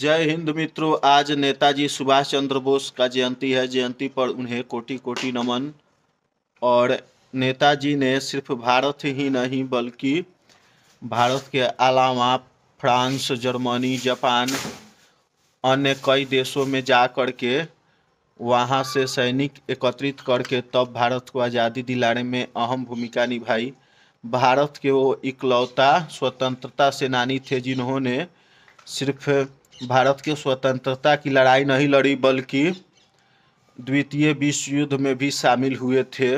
जय हिंद मित्रों आज नेताजी सुभाष चंद्र बोस का जयंती है जयंती पर उन्हें कोटि कोटि नमन और नेताजी ने सिर्फ भारत ही नहीं बल्कि भारत के अलावा फ्रांस जर्मनी जापान अन्य कई देशों में जा कर के वहाँ से सैनिक एकत्रित करके तब भारत को आज़ादी दिलाने में अहम भूमिका निभाई भारत के वो इकलौता स्वतंत्रता सेनानी थे जिन्होंने सिर्फ भारत के स्वतंत्रता की लड़ाई नहीं लड़ी बल्कि द्वितीय विश्व युद्ध में भी शामिल हुए थे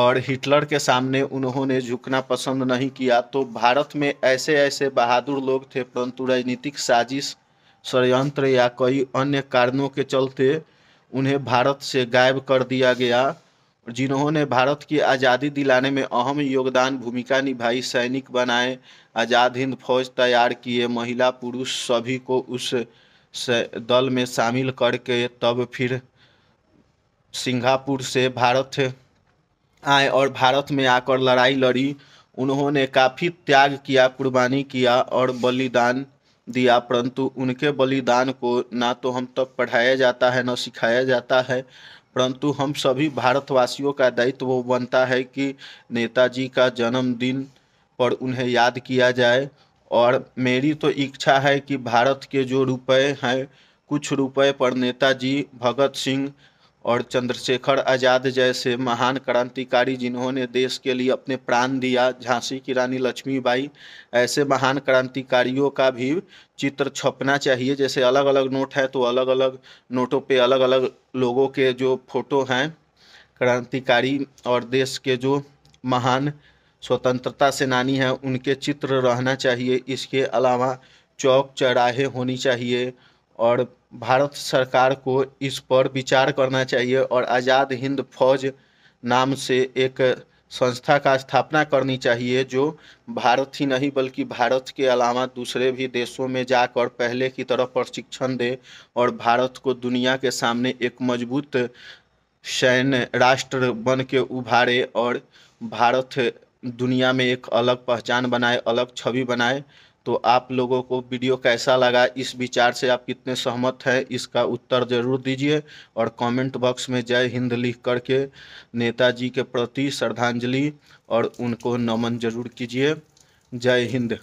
और हिटलर के सामने उन्होंने झुकना पसंद नहीं किया तो भारत में ऐसे ऐसे बहादुर लोग थे परंतु राजनीतिक साजिश षडयंत्र या कई अन्य कारणों के चलते उन्हें भारत से गायब कर दिया गया जिन्होंने भारत की आज़ादी दिलाने में अहम योगदान भूमिका निभाई सैनिक बनाए आज़ाद हिंद फौज तैयार किए महिला पुरुष सभी को उस दल में शामिल करके तब फिर सिंगापुर से भारत आए और भारत में आकर लड़ाई लड़ी उन्होंने काफ़ी त्याग किया कुर्बानी किया और बलिदान दिया परंतु उनके बलिदान को ना तो हम तक पढ़ाया जाता है ना सिखाया जाता है परंतु हम सभी भारतवासियों का दायित्व वो बनता है कि नेताजी का जन्मदिन पर उन्हें याद किया जाए और मेरी तो इच्छा है कि भारत के जो रुपए हैं कुछ रुपए पर नेताजी भगत सिंह और चंद्रशेखर आज़ाद जैसे महान क्रांतिकारी जिन्होंने देश के लिए अपने प्राण दिया झांसी की रानी लक्ष्मीबाई ऐसे महान क्रांतिकारियों का भी चित्र छपना चाहिए जैसे अलग अलग नोट है तो अलग अलग नोटों पे अलग अलग लोगों के जो फोटो हैं क्रांतिकारी और देश के जो महान स्वतंत्रता सेनानी हैं उनके चित्र रहना चाहिए इसके अलावा चौक चौराहे होनी चाहिए और भारत सरकार को इस पर विचार करना चाहिए और आज़ाद हिंद फौज नाम से एक संस्था का स्थापना करनी चाहिए जो भारत ही नहीं बल्कि भारत के अलावा दूसरे भी देशों में जाकर पहले की तरह प्रशिक्षण दे और भारत को दुनिया के सामने एक मजबूत सैन्य राष्ट्र बन के उभारे और भारत दुनिया में एक अलग पहचान बनाए अलग छवि बनाए तो आप लोगों को वीडियो कैसा लगा इस विचार से आप कितने सहमत हैं इसका उत्तर ज़रूर दीजिए और कमेंट बॉक्स में जय हिंद लिख करके नेताजी के प्रति श्रद्धांजलि और उनको नमन जरूर कीजिए जय हिंद